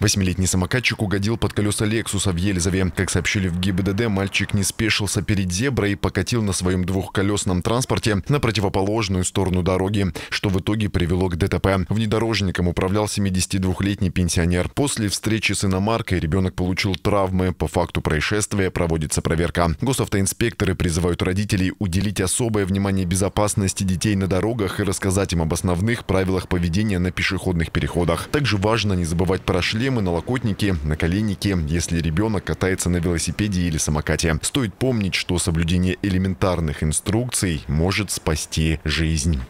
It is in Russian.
Восьмилетний самокатчик угодил под колеса «Лексуса» в Елизове. Как сообщили в ГИБДД, мальчик не спешился перед зеброй и покатил на своем двухколесном транспорте на противоположную сторону дороги, что в итоге привело к ДТП. Внедорожником управлял 72-летний пенсионер. После встречи с иномаркой ребенок получил травмы. По факту происшествия проводится проверка. Госавтоинспекторы призывают родителей уделить особое внимание безопасности детей на дорогах и рассказать им об основных правилах поведения на пешеходных переходах. Также важно не забывать про шлем системы, налокотники, наколенники, если ребенок катается на велосипеде или самокате. Стоит помнить, что соблюдение элементарных инструкций может спасти жизнь.